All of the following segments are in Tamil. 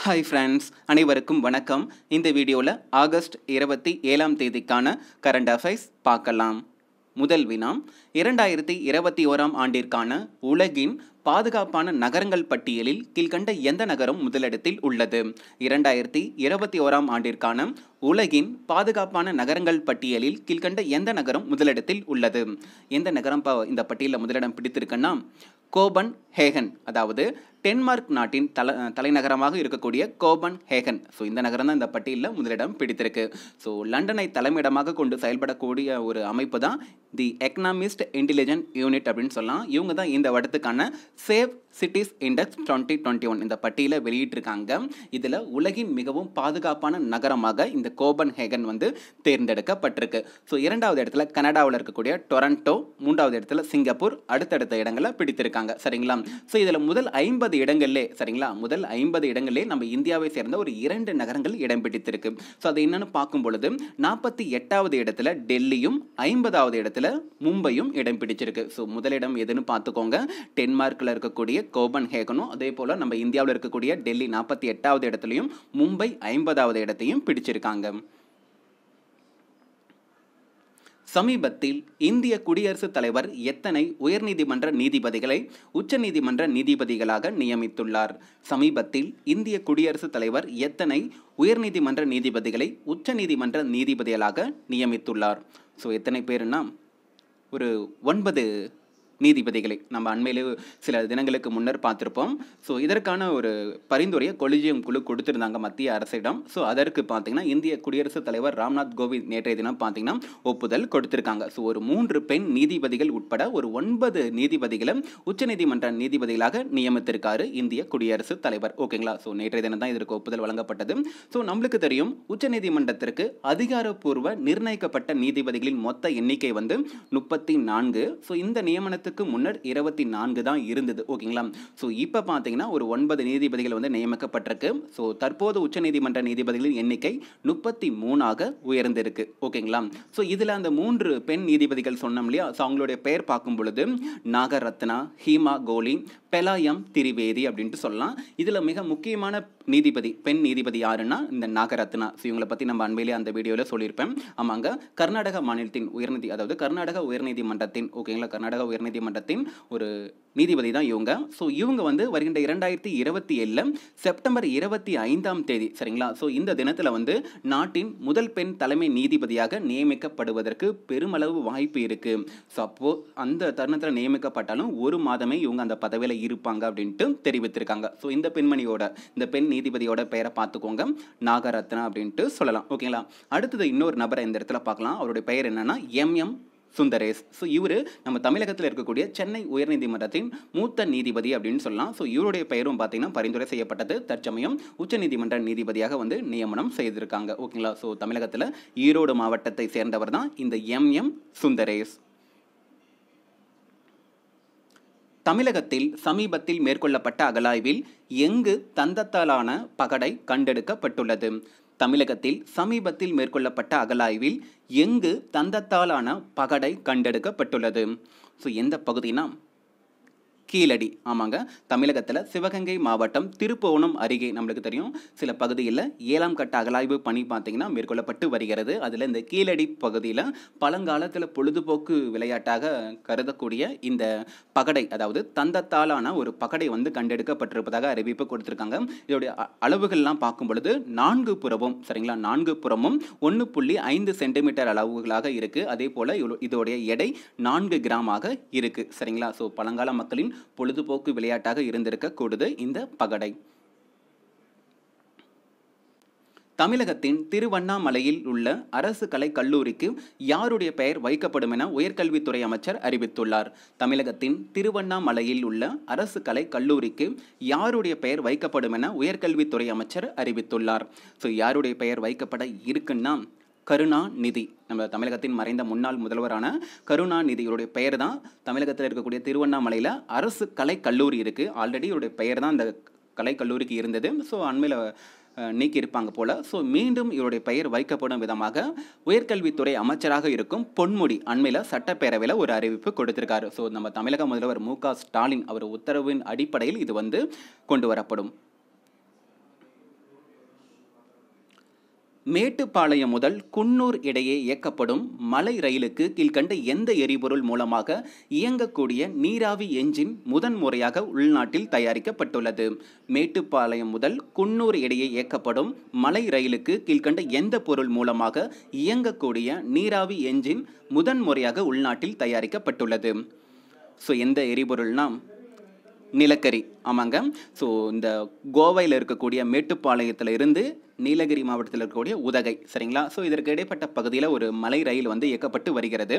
ஹாய் ஃப்ரெண்ட்ஸ் அனைவருக்கும் வணக்கம் இந்த வீடியோவில் ஆகஸ்ட் இருபத்தி ஏழாம் தேதிக்கான கரண்ட் அஃபைர்ஸ் பார்க்கலாம் முதல் வினாம் இரண்டாயிரத்தி இருபத்தி ஓராம் ஆண்டிற்கான உலகின் பாதுகாப்பான நகரங்கள் பட்டியலில் கீழ்கண்ட எந்த நகரம் முதலிடத்தில் உள்ளது இரண்டாயிரத்தி இருபத்தி ஓராம் ஆண்டிற்கான உலகின் பாதுகாப்பான நகரங்கள் பட்டியலில் கீழ்கண்ட எந்த நகரம் முதலிடத்தில் உள்ளது எந்த நகரம் இந்த பட்டியலில் முதலிடம் பிடித்திருக்குன்னா கோபன் ஹேகன் அதாவது டென்மார்க் நாட்டின் தல தலைநகரமாக இருக்கக்கூடிய கோபன் ஹேகன் ஸோ இந்த நகரம் தான் இந்த பட்டியலில் முதலிடம் பிடித்திருக்கு ஸோ லண்டனை தலைமையிடமாக கொண்டு செயல்படக்கூடிய ஒரு அமைப்பு தான் தி எக்கனாமிஸ்ட் இன்டெலிஜென்ட் யூனிட் அப்படின்னு சொல்லலாம் இவங்க தான் இந்த வடத்துக்கான safe cities index twenty twenty one இந்த பட்டியலில் வெளியிட்டிருக்காங்க இதில் உலகின் மிகவும் பாதுகாப்பான நகரமாக இந்த கோபன் ஹேகன் வந்து தேர்ந்தெடுக்கப்பட்டிருக்கு ஸோ இரண்டாவது இடத்துல கனடாவில் இருக்கக்கூடிய டொரண்டோ மூன்றாவது இடத்துல சிங்கப்பூர் அடுத்தடுத்த இடங்களை பிடித்திருக்காங்க சரிங்களா ஸோ இதில் முதல் ஐம்பது ஐம்பது இடங்கள்லே சரிங்களா முதல் ஐம்பது இடங்களே நம்ம இந்தியாவை சேர்ந்த ஒரு இரண்டு நகரங்கள் இடம் பிடித்திருக்கு ஸோ அது என்னன்னு பார்க்கும் பொழுது நாற்பத்தி எட்டாவது இடத்துல டெல்லியும் ஐம்பதாவது இடத்துல மும்பையும் இடம் பிடிச்சிருக்கு ஸோ முதலிடம் எதுன்னு பார்த்துக்கோங்க டென்மார்க்கில் இருக்கக்கூடிய கோபன் ஹேகனும் அதே போல் நம்ம இந்தியாவில் இருக்கக்கூடிய டெல்லி நாற்பத்தி எட்டாவது இடத்துலையும் மும்பை ஐம்பதாவது இடத்தையும் பிடிச்சிருக்காங்க சமீபத்தில் இந்திய குடியரசுத் தலைவர் எத்தனை உயர்நீதிமன்ற நீதிபதிகளை உச்சநீதிமன்ற நீதிபதிகளாக நியமித்துள்ளார் சமீபத்தில் இந்திய குடியரசுத் தலைவர் எத்தனை உயர்நீதிமன்ற நீதிபதிகளை உச்சநீதிமன்ற நீதிபதிகளாக நியமித்துள்ளார் ஸோ எத்தனை பேருனா ஒரு ஒன்பது நீதிபதிகளை நம்ம அண்மையிலே சில தினங்களுக்கு முன்னர் பார்த்துருப்போம் ஸோ இதற்கான ஒரு பரிந்துரையை கொலிஜியம் குழு கொடுத்துருந்தாங்க மத்திய அரசிடம் ஸோ அதற்கு பார்த்தீங்கன்னா இந்திய குடியரசுத் தலைவர் ராம்நாத் கோவிந்த் நேற்றைய தினம் பார்த்தீங்கன்னா ஒப்புதல் கொடுத்திருக்காங்க ஸோ ஒரு மூன்று பெண் நீதிபதிகள் உட்பட ஒரு ஒன்பது நீதிபதிகளும் உச்சநீதிமன்ற நீதிபதிகளாக நியமித்திருக்காரு இந்திய குடியரசுத் தலைவர் ஓகேங்களா ஸோ நேற்றைய தினம் தான் இதற்கு ஒப்புதல் வழங்கப்பட்டது ஸோ நம்மளுக்கு தெரியும் உச்சநீதிமன்றத்திற்கு அதிகாரப்பூர்வ நிர்ணயிக்கப்பட்ட நீதிபதிகளின் மொத்த எண்ணிக்கை வந்து முப்பத்தி நான்கு ஸோ இந்த நியமனத்தை வருஷத்துக்கு முன்னர் இருபத்தி நான்கு தான் இருந்தது ஓகேங்களா ஸோ இப்போ பார்த்தீங்கன்னா ஒரு ஒன்பது நீதிபதிகள் வந்து நியமிக்கப்பட்டிருக்கு ஸோ தற்போது உச்சநீதிமன்ற நீதிபதிகளின் எண்ணிக்கை முப்பத்தி மூணாக உயர்ந்திருக்கு ஓகேங்களா ஸோ இதில் அந்த மூன்று பெண் நீதிபதிகள் சொன்னோம் இல்லையா ஸோ அவங்களுடைய பெயர் பார்க்கும் பொழுது நாகரத்னா ஹீமா கோலி பெலாயம் திரிவேதி அப்படின்ட்டு சொல்லலாம் இதில் மிக முக்கியமான நீதிபதி பெண் நீதிபதி யாருன்னா இந்த நாகரத்னா ஸோ இவங்களை பற்றி நம்ம அன்பிலேயே அந்த வீடியோவில் சொல்லியிருப்பேன் ஆமாங்க கர்நாடக மாநிலத்தின் உயர்நீதி அதாவது கர்நாடக உயர்நீதிமன்றத்தின் ஓகேங்களா கர்நாடக உயர்நீதிமன்றத்தின் ஒரு நீதிபதி தான் இவங்க ஸோ இவங்க வந்து வருகின்ற இரண்டாயிரத்தி இருபத்தி ஏழில் செப்டம்பர் இருபத்தி ஐந்தாம் தேதி சரிங்களா ஸோ இந்த தினத்தில் வந்து நாட்டின் முதல் பெண் தலைமை நீதிபதியாக நியமிக்கப்படுவதற்கு பெருமளவு வாய்ப்பு இருக்குது ஸோ அப்போது அந்த தருணத்தில் நியமிக்கப்பட்டாலும் ஒரு மாதமே இவங்க அந்த பதவியில் இருப்பாங்க அப்படின்ட்டு தெரிவித்திருக்காங்க ஸோ இந்த பெண்மணியோட இந்த பெண் நீதிபதியோட பெயரை பார்த்துக்கோங்க நாகரத்னா அப்படின்ட்டு சொல்லலாம் ஓகேங்களா அடுத்தது இன்னொரு நபரை இந்த இடத்துல பார்க்கலாம் அவருடைய பெயர் என்னென்னா எம் எம் சுந்தரேஷ் ஸோ இவர் நம்ம தமிழகத்தில் இருக்கக்கூடிய சென்னை உயர்நீதிமன்றத்தின் மூத்த நீதிபதி அப்படின்னு சொல்லலாம் ஸோ இவருடைய பெயரும் பார்த்தீங்கன்னா பரிந்துரை செய்யப்பட்டது தற்சமயம் உச்சநீதிமன்ற நீதிபதியாக வந்து நியமனம் செய்திருக்காங்க ஓகேங்களா ஸோ தமிழகத்தில் ஈரோடு மாவட்டத்தை சேர்ந்தவர் தான் இந்த எம் எம் சுந்தரேஷ் தமிழகத்தில் சமீபத்தில் மேற்கொள்ளப்பட்ட அகலாய்வில் எங்கு தந்தத்தாலான பகடை கண்டெடுக்கப்பட்டுள்ளது தமிழகத்தில் சமீபத்தில் மேற்கொள்ளப்பட்ட அகலாய்வில் எங்கு தந்தத்தாலான பகடை கண்டெடுக்கப்பட்டுள்ளது ஸோ எந்த பகுதினா கீழடி ஆமாங்க தமிழகத்தில் சிவகங்கை மாவட்டம் திருப்போணம் அருகே நம்மளுக்கு தெரியும் சில பகுதியில் ஏழாம் கட்ட அகலாய்வு பணி பார்த்திங்கன்னா மேற்கொள்ளப்பட்டு வருகிறது அதில் இந்த கீழடி பகுதியில் பழங்காலத்தில் பொழுதுபோக்கு விளையாட்டாக கருதக்கூடிய இந்த பகடை அதாவது தந்தத்தாலான ஒரு பகடை வந்து கண்டெடுக்கப்பட்டிருப்பதாக அறிவிப்பு கொடுத்துருக்காங்க இதோடைய அளவுகள்லாம் பார்க்கும் பொழுது நான்கு புறமும் சரிங்களா நான்கு புறமும் ஒன்று புள்ளி ஐந்து சென்டிமீட்டர் அளவுகளாக இருக்குது அதே போல் இதோடைய எடை நான்கு கிராமாக இருக்குது சரிங்களா ஸோ பழங்கால மக்களின் பொழுதுபோக்கு விளையாட்டாக கூடுது இந்த பகடை தமிழகத்தின் திருவண்ணாமலையில் உள்ள அரசு கலை கல்லூரிக்கு யாருடைய பெயர் வைக்கப்படும் என உயர்கல்வித்துறை அமைச்சர் அறிவித்துள்ளார் தமிழகத்தின் திருவண்ணாமலையில் உள்ள அரசு கலை கல்லூரிக்கு யாருடைய பெயர் வைக்கப்படும் என உயர்கல்வித்துறை அமைச்சர் அறிவித்துள்ளார் ஸோ யாருடைய பெயர் வைக்கப்பட இருக்குன்னா கருணாநிதி நம்ம தமிழகத்தின் மறைந்த முன்னாள் முதல்வரான கருணாநிதி இவருடைய பெயர் தான் தமிழகத்தில் இருக்கக்கூடிய திருவண்ணாமலையில் அரசு கலை கல்லூரி இருக்குது ஆல்ரெடி இவருடைய பெயர் தான் அந்த கலை கல்லூரிக்கு இருந்தது ஸோ அண்மையில் நீக்கியிருப்பாங்க போல் ஸோ மீண்டும் இவருடைய பெயர் வைக்கப்படும் விதமாக உயர்கல்வித்துறை அமைச்சராக இருக்கும் பொன்முடி அண்மையில் சட்டப்பேரவையில் ஒரு அறிவிப்பு கொடுத்திருக்காரு ஸோ நம்ம தமிழக முதல்வர் மு ஸ்டாலின் அவர் உத்தரவின் அடிப்படையில் இது வந்து கொண்டு வரப்படும் மேட்டுப்பாளையம் முதல் குன்னூர் இடையே இயக்கப்படும் மலை ரயிலுக்கு கீழ்கண்ட எந்த எரிபொருள் மூலமாக இயங்கக்கூடிய நீராவி என்ஜின் முதன்முறையாக உள்நாட்டில் தயாரிக்கப்பட்டுள்ளது மேட்டுப்பாளையம் முதல் குன்னூர் இடையே இயக்கப்படும் மலை ரயிலுக்கு கீழ்கண்ட எந்த பொருள் மூலமாக இயங்கக்கூடிய நீராவி என்ஜின் முதன்முறையாக உள்நாட்டில் தயாரிக்கப்பட்டுள்ளது ஸோ எந்த எரிபொருள்னா நிலக்கரி ஆமாங்க ஸோ இந்த கோவையில் இருக்கக்கூடிய மேட்டுப்பாளையத்தில் இருந்து நீலகிரி மாவட்டத்தில் இருக்கக்கூடிய உதகை சரிங்களா ஸோ இதற்கு இடைப்பட்ட பகுதியில் ஒரு மலை ரயில் வந்து இயக்கப்பட்டு வருகிறது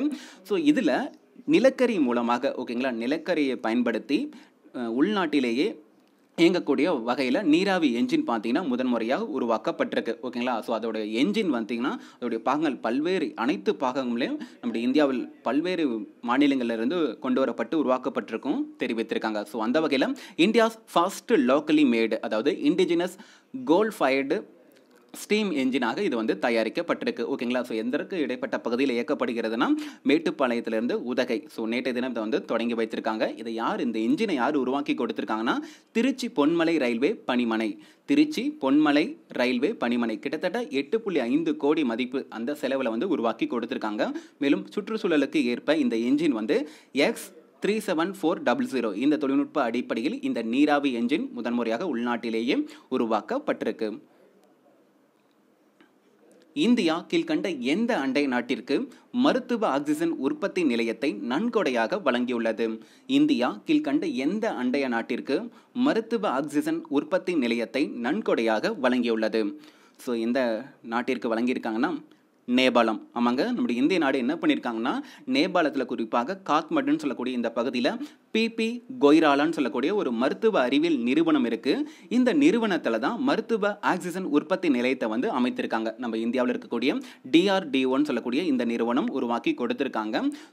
ஸோ இதில் நிலக்கரி மூலமாக ஓகேங்களா நிலக்கரியை பயன்படுத்தி உள்நாட்டிலேயே இயங்கக்கூடிய வகையில் நீராவி என்ஜின் பார்த்தீங்கன்னா முதன்முறையாக உருவாக்கப்பட்டிருக்கு ஓகேங்களா ஸோ அதோடைய என்ஜின் வந்தீங்கன்னா அதோடைய பாகங்கள் பல்வேறு அனைத்து பாகங்களையும் நம்முடைய இந்தியாவில் பல்வேறு மாநிலங்களிலிருந்து கொண்டு வரப்பட்டு உருவாக்கப்பட்டிருக்கும் தெரிவித்திருக்காங்க ஸோ அந்த வகையில் இந்தியாஸ் ஃபர்ஸ்ட் லோக்கலி மேடு அதாவது இண்டிஜினஸ் கோல்ஃபயர்டு ஸ்டீம் என்ஜினாக இது வந்து தயாரிக்கப்பட்டிருக்கு ஓகேங்களா ஸோ எந்தற்கு இடைப்பட்ட பகுதியில் இயக்கப்படுகிறதுனா மேட்டுப்பாளையத்திலிருந்து உதகை ஸோ நேற்றைய தினம் இதை வந்து தொடங்கி வைத்திருக்காங்க இதை யார் இந்த இன்ஜினை யார் உருவாக்கி கொடுத்துருக்காங்கன்னா திருச்சி பொன்மலை ரயில்வே பணிமனை திருச்சி பொன்மலை ரயில்வே பணிமனை கிட்டத்தட்ட எட்டு புள்ளி ஐந்து கோடி மதிப்பு அந்த செலவில் வந்து உருவாக்கி கொடுத்துருக்காங்க மேலும் சுற்றுச்சூழலுக்கு ஏற்ப இந்த என்ஜின் வந்து X three seven four double zero இந்த தொழில்நுட்ப அடிப்படையில் இந்த நீராவி என்ஜின் முதன்முறையாக உள்நாட்டிலேயே உருவாக்கப்பட்டிருக்கு இந்தியா கீழ்கண்ட எந்த அண்டை நாட்டிற்கு மருத்துவ ஆக்சிஜன் உற்பத்தி நிலையத்தை நன்கொடையாக வழங்கியுள்ளது இந்தியா கீழ்கண்ட எந்த அண்டைய நாட்டிற்கு மருத்துவ ஆக்சிஜன் உற்பத்தி நிலையத்தை நன்கொடையாக வழங்கியுள்ளது ஸோ எந்த நாட்டிற்கு வழங்கியிருக்காங்கன்னா நேபாளம் ஆமாங்க நம்முடைய இந்திய நாடு என்ன பண்ணியிருக்காங்கன்னா நேபாளத்தில் குறிப்பாக காத்மண்டுன்னு சொல்லக்கூடிய இந்த பகுதியில் பிபி கொய்ராலான்னு சொல்லக்கூடிய ஒரு மருத்துவ அறிவியல் நிறுவனம் இருக்குது இந்த நிறுவனத்தில் தான் மருத்துவ ஆக்சிஜன் உற்பத்தி நிலையத்தை வந்து அமைத்திருக்காங்க நம்ம இந்தியாவில் இருக்கக்கூடிய டிஆர்டிஓன்னு சொல்லக்கூடிய இந்த நிறுவனம் உருவாக்கி கொடுத்துருக்காங்க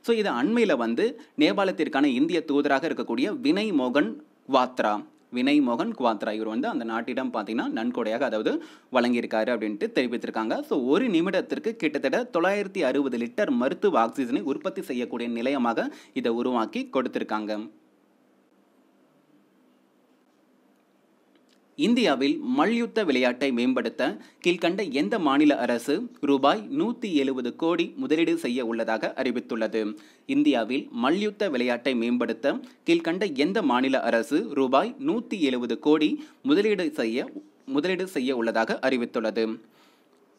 ஸோ இது அண்மையில் வந்து நேபாளத்திற்கான இந்திய தூதராக இருக்கக்கூடிய வினய் மோகன் வாத்ரா வினய் மோகன் குவாத்ரா இவர் வந்து அந்த நாட்டிடம் பார்த்தீங்கன்னா நன்கொடையாக அதாவது வழங்கியிருக்காரு அப்படின்ட்டு தெரிவித்திருக்காங்க ஸோ ஒரு நிமிடத்திற்கு கிட்டத்தட்ட தொள்ளாயிரத்தி அறுபது லிட்டர் மருத்துவ ஆக்சிஜனை உற்பத்தி செய்யக்கூடிய நிலையமாக இதை உருவாக்கி கொடுத்திருக்காங்க இந்தியாவில் மல்யுத்த விளையாட்டை மேம்படுத்த கீழ்கண்ட எந்த மாநில அரசு ரூபாய் நூற்றி எழுபது கோடி முதலீடு செய்ய உள்ளதாக அறிவித்துள்ளது இந்தியாவில் மல்யுத்த விளையாட்டை மேம்படுத்த கீழ்கண்ட எந்த மாநில அரசு ரூபாய் நூற்றி எழுபது கோடி முதலீடு செய்ய முதலீடு செய்ய உள்ளதாக அறிவித்துள்ளது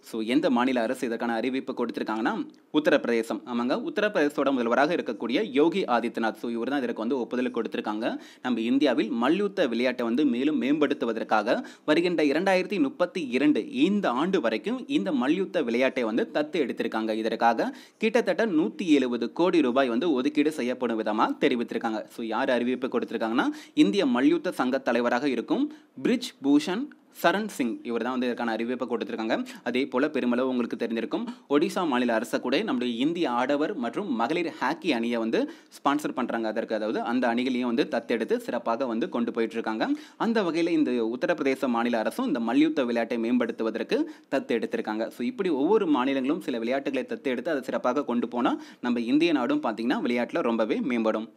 ஸோ எந்த மாநில அரசு இதற்கான அறிவிப்பு கொடுத்துருக்காங்கன்னா உத்தரப்பிரதேசம் ஆமாங்க உத்தரப்பிரதேசோட முதல்வராக இருக்கக்கூடிய யோகி ஆதித்யநாத் ஸோ இவர் தான் இதற்கு வந்து ஒப்புதல் கொடுத்துருக்காங்க நம்ம இந்தியாவில் மல்யுத்த விளையாட்டை வந்து மேலும் மேம்படுத்துவதற்காக வருகின்ற இரண்டாயிரத்தி முப்பத்தி இரண்டு இந்த ஆண்டு வரைக்கும் இந்த மல்யுத்த விளையாட்டை வந்து தத்து எடுத்திருக்காங்க இதற்காக கிட்டத்தட்ட நூற்றி எழுபது கோடி ரூபாய் வந்து ஒதுக்கீடு செய்யப்படும் விதமாக தெரிவித்திருக்காங்க ஸோ யார் அறிவிப்பு கொடுத்துருக்காங்கன்னா இந்திய மல்யுத்த சங்க தலைவராக இருக்கும் பிரிஜ் பூஷன் சரண் சிங் இவர் தான் வந்து இதற்கான அறிவிப்பை கொடுத்துருக்காங்க அதே போல் பெருமளவு உங்களுக்கு தெரிஞ்சிருக்கும் ஒடிசா மாநில அரசு கூட நம்முடைய இந்திய ஆடவர் மற்றும் மகளிர் ஹாக்கி அணியை வந்து ஸ்பான்சர் பண்ணுறாங்க அதற்கு அதாவது அந்த அணிகளையும் வந்து தத்தெடுத்து சிறப்பாக வந்து கொண்டு போயிட்டுருக்காங்க அந்த வகையில் இந்த உத்தரப்பிரதேச மாநில அரசும் இந்த மல்யுத்த விளையாட்டை மேம்படுத்துவதற்கு தத்து எடுத்திருக்காங்க ஸோ இப்படி ஒவ்வொரு மாநிலங்களும் சில விளையாட்டுகளை தத்து எடுத்து அதை சிறப்பாக கொண்டு போனால் நம்ம இந்திய நாடும் பார்த்திங்கன்னா விளையாட்டில் ரொம்பவே மேம்படும்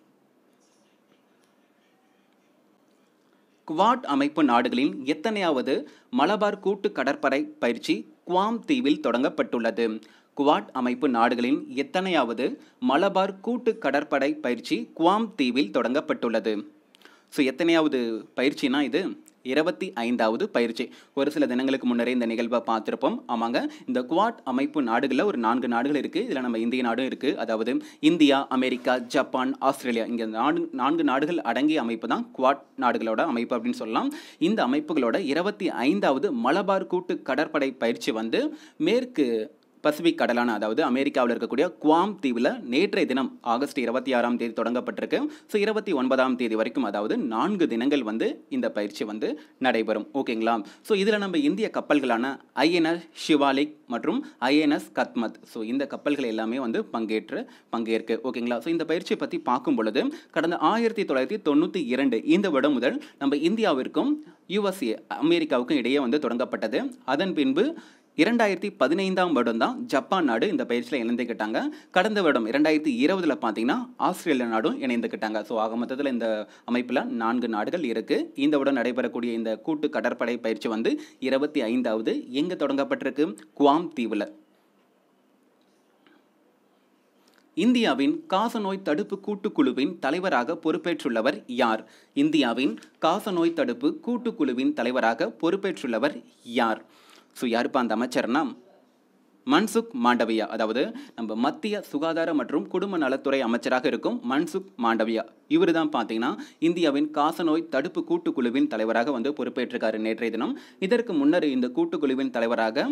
குவாட் அமைப்பு நாடுகளின் எத்தனையாவது மலபார் கூட்டு கடற்படை பயிற்சி குவாம் தீவில் தொடங்கப்பட்டுள்ளது குவாட் அமைப்பு நாடுகளின் எத்தனையாவது மலபார் கூட்டு கடற்படை பயிற்சி குவாம் தீவில் தொடங்கப்பட்டுள்ளது ஸோ எத்தனையாவது பயிற்சினா இது இருபத்தி ஐந்தாவது பயிற்சி ஒரு சில தினங்களுக்கு முன்னரே இந்த நிகழ்வை பார்த்துருப்போம் ஆமாங்க இந்த குவாட் அமைப்பு நாடுகளில் ஒரு நான்கு நாடுகள் இருக்குது இதில் நம்ம இந்திய நாடும் இருக்குது அதாவது இந்தியா அமெரிக்கா ஜப்பான் ஆஸ்திரேலியா இங்கே நாடு நான்கு நாடுகள் அடங்கிய அமைப்பு தான் குவாட் நாடுகளோட அமைப்பு அப்படின்னு சொல்லலாம் இந்த அமைப்புகளோட இருபத்தி ஐந்தாவது மலபார் கூட்டு கடற்படை பயிற்சி வந்து மேற்கு பசிபிக் கடலான அதாவது அமெரிக்காவில் இருக்கக்கூடிய குவாம் தீவில் நேற்றைய தினம் ஆகஸ்ட் இருபத்தி ஆறாம் தேதி தொடங்கப்பட்டிருக்கு ஸோ இருபத்தி ஒன்பதாம் தேதி வரைக்கும் அதாவது நான்கு தினங்கள் வந்து இந்த பயிற்சி வந்து நடைபெறும் ஓகேங்களா ஸோ இதில் நம்ம இந்திய கப்பல்களான ஐஎன்எஸ் ஷிவாலிக் மற்றும் ஐஎன்எஸ் கத்மத் ஸோ இந்த கப்பல்கள் எல்லாமே வந்து பங்கேற்று பங்கேற்கு ஓகேங்களா ஸோ இந்த பயிற்சியை பற்றி பார்க்கும் பொழுது கடந்த ஆயிரத்தி தொள்ளாயிரத்தி தொண்ணூற்றி இரண்டு இந்த விடம் முதல் நம்ம இந்தியாவிற்கும் யுஎஸ்ஏ அமெரிக்காவுக்கும் இடையே வந்து தொடங்கப்பட்டது அதன் பின்பு இரண்டாயிரத்தி பதினைந்தாம் வருடம் தான் ஜப்பான் நாடு இந்த பயிற்சியில் இணைந்துக்கிட்டாங்க கடந்த வருடம் இரண்டாயிரத்தி இருபதில் பார்த்தீங்கன்னா ஆஸ்திரேலியா நாடும் இணைந்துக்கிட்டாங்க ஸோ ஆக மொத்தத்தில் இந்த அமைப்பில் நான்கு நாடுகள் இருக்குது இந்த வருடம் நடைபெறக்கூடிய இந்த கூட்டு கடற்படை பயிற்சி வந்து இருபத்தி ஐந்தாவது எங்கே தொடங்கப்பட்டிருக்கு குவாம் தீவில் இந்தியாவின் காசநோய் தடுப்பு கூட்டுக்குழுவின் தலைவராக பொறுப்பேற்றுள்ளவர் யார் இந்தியாவின் காசநோய் தடுப்பு கூட்டுக்குழுவின் தலைவராக பொறுப்பேற்றுள்ளவர் யார் ஸோ யாருப்பா அந்த அமைச்சர்னா மன்சுக் மாண்டவியா அதாவது நம்ம மத்திய சுகாதார மற்றும் குடும்ப நலத்துறை அமைச்சராக இருக்கும் மன்சுக் மாண்டவியா இவர் தான் பார்த்தீங்கன்னா இந்தியாவின் காசநோய் தடுப்பு கூட்டுக்குழுவின் தலைவராக வந்து பொறுப்பேற்றிருக்காரு நேற்றைய தினம் இதற்கு முன்னர் இந்த கூட்டுக்குழுவின் தலைவராக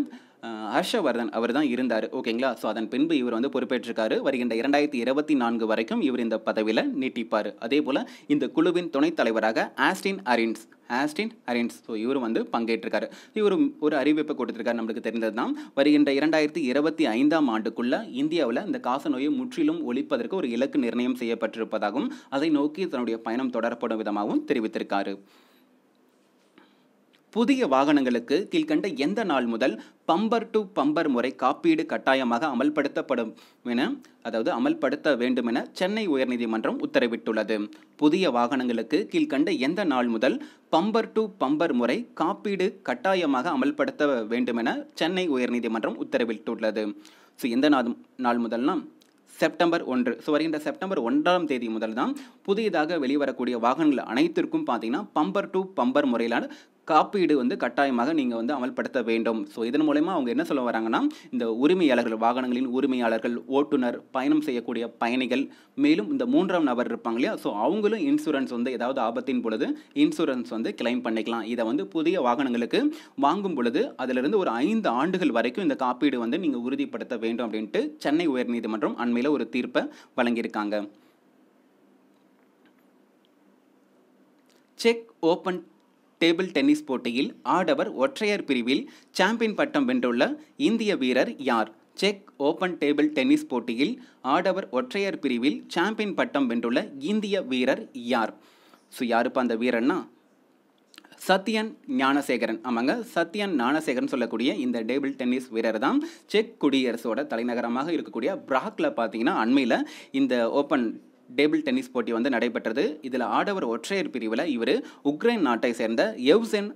ஹர்ஷவர்தன் அவர் தான் இருந்தார் ஓகேங்களா ஸோ அதன் பின்பு இவர் வந்து பொறுப்பேற்றிருக்காரு வருகின்ற இரண்டாயிரத்தி இருபத்தி நான்கு வரைக்கும் இவர் இந்த பதவியில் நீட்டிப்பார் அதே போல் இந்த குழுவின் துணைத் தலைவராக Austin Arins Austin Arins so இவர் வந்து பங்கேற்றிருக்காரு இவர் ஒரு அறிவிப்பை கொடுத்துருக்காரு நம்மளுக்கு தெரிந்தது தான் வருகின்ற இரண்டாயிரத்தி இருபத்தி ஐந்தாம் ஆண்டுக்குள்ள இந்தியாவில் இந்த காச நோயை முற்றிலும் ஒழிப்பதற்கு ஒரு இலக்கு நிர்ணயம் செய்யப்பட்டிருப்பதாகவும் அதை நோக்கி தன்னுடைய பயணம் தொடரப்படும் விதமாகவும் தெரிவித்திருக்காரு புதிய வாகனங்களுக்கு கீழ்கண்ட எந்த நாள் முதல் பம்பர் டு பம்பர் முறை காப்பீடு கட்டாயமாக அமல்படுத்தப்படும் என அதாவது அமல்படுத்த வேண்டும் என சென்னை உயர்நீதிமன்றம் உத்தரவிட்டுள்ளது புதிய வாகனங்களுக்கு கீழ்கண்ட எந்த நாள் முதல் பம்பர் டு பம்பர் முறை காப்பீடு கட்டாயமாக அமல்படுத்த வேண்டும் என சென்னை உயர்நீதிமன்றம் உத்தரவிட்டுள்ளது ஸோ எந்த நாள் நாள் முதல்னா செப்டம்பர் ஒன்று ஸோ வருகின்ற செப்டம்பர் ஒன்றாம் தேதி முதல் தான் புதியதாக வெளிவரக்கூடிய வாகனங்கள் அனைத்திற்கும் பார்த்தீங்கன்னா பம்பர் டு பம்பர் முறையிலான காப்பீடு வந்து கட்டாயமாக நீங்கள் வந்து அமல்படுத்த வேண்டும் ஸோ இதன் மூலயமா அவங்க என்ன சொல்ல வராங்கன்னா இந்த உரிமையாளர்கள் வாகனங்களின் உரிமையாளர்கள் ஓட்டுநர் பயணம் செய்யக்கூடிய பயணிகள் மேலும் இந்த மூன்றாம் நபர் இருப்பாங்க இல்லையா ஸோ அவங்களும் இன்சூரன்ஸ் வந்து ஏதாவது ஆபத்தின் பொழுது இன்சூரன்ஸ் வந்து கிளைம் பண்ணிக்கலாம் இதை வந்து புதிய வாகனங்களுக்கு வாங்கும் பொழுது அதிலிருந்து ஒரு ஐந்து ஆண்டுகள் வரைக்கும் இந்த காப்பீடு வந்து நீங்கள் உறுதிப்படுத்த வேண்டும் அப்படின்ட்டு சென்னை உயர்நீதிமன்றம் அண்மையில் ஒரு தீர்ப்பை வழங்கியிருக்காங்க செக் ஓப்பன் டேபிள் டென்னிஸ் போட்டியில் ஆடவர் ஒற்றையர் பிரிவில் சாம்பியன் பட்டம் வென்றுள்ள இந்திய வீரர் யார் செக் ஓபன் டேபிள் டென்னிஸ் போட்டியில் ஆடவர் ஒற்றையர் பிரிவில் சாம்பியன் பட்டம் வென்றுள்ள இந்திய வீரர் யார் ஸோ யாருப்பா அந்த வீரன்னா சத்யன் ஞானசேகரன் ஆமாங்க சத்யன் ஞானசேகரன் சொல்லக்கூடிய இந்த டேபிள் டென்னிஸ் வீரர் தான் செக் குடியரசோட தலைநகரமாக இருக்கக்கூடிய பிராக்ல பார்த்தீங்கன்னா அண்மையில் இந்த ஓப்பன் டேபிள் டென்னிஸ் போட்டி வந்து நடைபெற்றது இதில் ஆடவர் ஒற்றையர் பிரிவில் இவர் உக்ரைன் நாட்டை சேர்ந்த எவ்சென்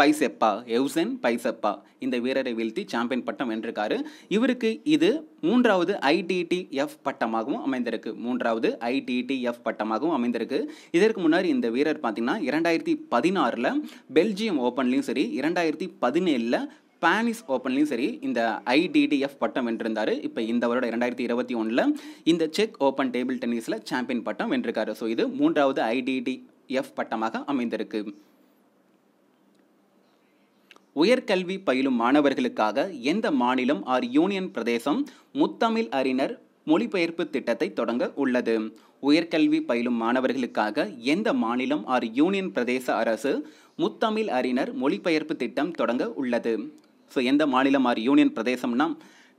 பைசெப்பா எவ்சென் பைசெப்பா இந்த வீரரை வீழ்த்தி சாம்பியன் பட்டம் வென்றிருக்காரு இவருக்கு இது மூன்றாவது ஐடிடிஎஃப் பட்டமாகவும் அமைந்திருக்கு மூன்றாவது ஐடிடிஎஃப் பட்டமாகவும் அமைந்திருக்கு இதற்கு முன்னாடி இந்த வீரர் பார்த்தீங்கன்னா இரண்டாயிரத்தி பதினாறில் பெல்ஜியம் ஓப்பன்லேயும் சரி இரண்டாயிரத்தி பதினேழில் ஸ்பானிஷ் ஓப்பன்லையும் சரி இந்த ஐடிடிஎஃப் பட்டம் வென்றிருந்தார் இப்போ இந்த வருட இரண்டாயிரத்தி இருபத்தி ஒன்றில் இந்த செக் ஓப்பன் டேபிள் டென்னிஸில் சாம்பியன் பட்டம் வென்றிருக்காரு ஸோ இது மூன்றாவது ஐடிடிஎஃப் பட்டமாக அமைந்திருக்கு உயர்கல்வி பயிலும் மாணவர்களுக்காக எந்த மாநிலம் ஆர் யூனியன் பிரதேசம் முத்தமிழ் அறிஞர் மொழிபெயர்ப்பு திட்டத்தை தொடங்க உள்ளது உயர்கல்வி பயிலும் மாணவர்களுக்காக எந்த மாநிலம் ஆர் யூனியன் பிரதேச அரசு முத்தமிழ் அறிஞர் மொழிபெயர்ப்பு திட்டம் தொடங்க உள்ளது ஸோ எந்த மாநிலம் ஆர் யூனியன் பிரதேசம்னா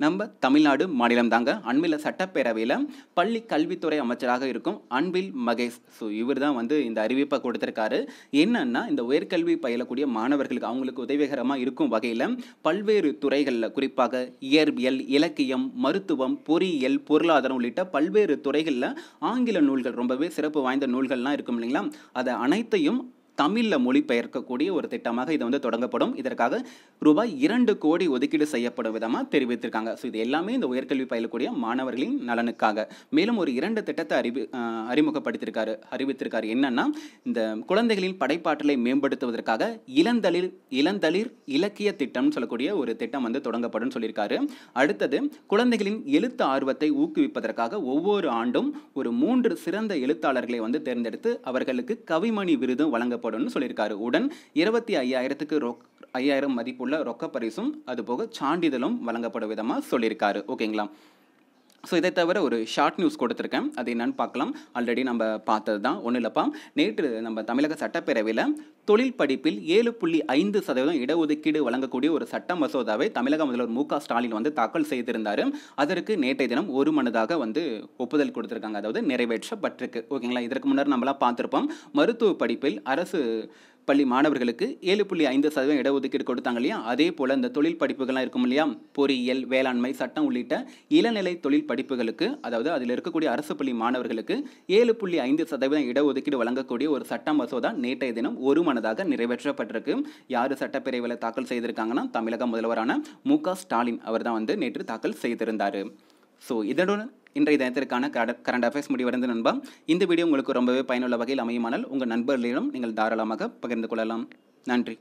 நம்ம தமிழ்நாடு மாநிலம் தாங்க அண்மையில் சட்டப்பேரவையில் பள்ளி கல்வித்துறை அமைச்சராக இருக்கும் அன்பில் மகேஷ் ஸோ இவர் தான் வந்து இந்த அறிவிப்பை கொடுத்துருக்காரு என்னன்னா இந்த உயர்கல்வி பயிலக்கூடிய மாணவர்களுக்கு அவங்களுக்கு உதவிகரமாக இருக்கும் வகையில் பல்வேறு துறைகளில் குறிப்பாக இயற்பியல் இலக்கியம் மருத்துவம் பொறியியல் பொருளாதாரம் உள்ளிட்ட பல்வேறு துறைகளில் ஆங்கில நூல்கள் ரொம்பவே சிறப்பு வாய்ந்த நூல்கள்லாம் இருக்கும் இல்லைங்களா அதை அனைத்தையும் தமிழில் மொழிபெயர்க்கக்கூடிய ஒரு திட்டமாக இது வந்து தொடங்கப்படும் இதற்காக ரூபாய் இரண்டு கோடி ஒதுக்கீடு செய்யப்படும் விதமாக தெரிவித்திருக்காங்க ஸோ இது எல்லாமே இந்த உயர்கல்வி பயிலக்கூடிய மாணவர்களின் நலனுக்காக மேலும் ஒரு இரண்டு திட்டத்தை அறிவி அறிமுகப்படுத்தியிருக்காரு அறிவித்திருக்காரு என்னன்னா இந்த குழந்தைகளின் படைப்பாற்றலை மேம்படுத்துவதற்காக இளந்தளிர் இளந்தளிர் இலக்கிய திட்டம்னு சொல்லக்கூடிய ஒரு திட்டம் வந்து தொடங்கப்படும் சொல்லியிருக்காரு அடுத்தது குழந்தைகளின் எழுத்து ஆர்வத்தை ஊக்குவிப்பதற்காக ஒவ்வொரு ஆண்டும் ஒரு மூன்று சிறந்த எழுத்தாளர்களை வந்து தேர்ந்தெடுத்து அவர்களுக்கு கவிமணி விருதும் வழங்கப்படும் வழங்கப்படும்னு சொல்லியிருக்காரு உடன் இருபத்தி ஐயாயிரத்துக்கு ரொக் ஐயாயிரம் மதிப்புள்ள ரொக்க பரிசும் அதுபோக சான்றிதழும் வழங்கப்படும் விதமாக சொல்லியிருக்காரு ஓகேங்களா ஸோ இதை தவிர ஒரு ஷார்ட் நியூஸ் கொடுத்துருக்கேன் அது என்னன்னு பார்க்கலாம் ஆல்ரெடி நம்ம பார்த்தது தான் ஒன்றும் இல்லைப்பா நேற்று நம்ம தமிழக சட்டப்பேரவையில் தொழில் படிப்பில் ஏழு புள்ளி ஐந்து சதவீதம் இடஒதுக்கீடு வழங்கக்கூடிய ஒரு சட்ட மசோதாவை தமிழக முதல்வர் மு ஸ்டாலின் வந்து தாக்கல் செய்திருந்தார் அதற்கு நேற்றைய தினம் ஒரு மனதாக வந்து ஒப்புதல் கொடுத்துருக்காங்க அதாவது நிறைவேற்றப்பட்டிருக்கு ஓகேங்களா இதற்கு முன்னர் நம்மளாம் பார்த்துருப்போம் மருத்துவ படிப்பில் அரசு பள்ளி மாணவர்களுக்கு ஏழு புள்ளி ஐந்து சதவீதம் இடஒதுக்கீடு கொடுத்தாங்க இல்லையா அதே போல் இந்த தொழில் படிப்புகள்லாம் இருக்கும் இல்லையா பொறியியல் வேளாண்மை சட்டம் உள்ளிட்ட இளநிலை தொழில் படிப்புகளுக்கு அதாவது அதில் இருக்கக்கூடிய அரசு பள்ளி மாணவர்களுக்கு ஏழு புள்ளி ஐந்து சதவீதம் இடஒதுக்கீடு வழங்கக்கூடிய ஒரு சட்ட மசோதா நேற்றைய தினம் ஒரு மனதாக நிறைவேற்றப்பட்டிருக்கு யார் சட்டப்பேரவையில் தாக்கல் செய்திருக்காங்கன்னா தமிழக முதல்வரான மு ஸ்டாலின் அவர் தான் வந்து நேற்று தாக்கல் செய்திருந்தார் ஸோ இதனுடன் இன்றைய தினத்திற்கான கரண்ட் அஃபேர்ஸ் முடிவடைந்த நண்பா இந்த வீடியோ உங்களுக்கு ரொம்பவே பயனுள்ள வகையில் அமையுமானால் உங்கள் நண்பர்களிடம் நீங்கள் தாராளமாக பகிர்ந்து கொள்ளலாம் நன்றி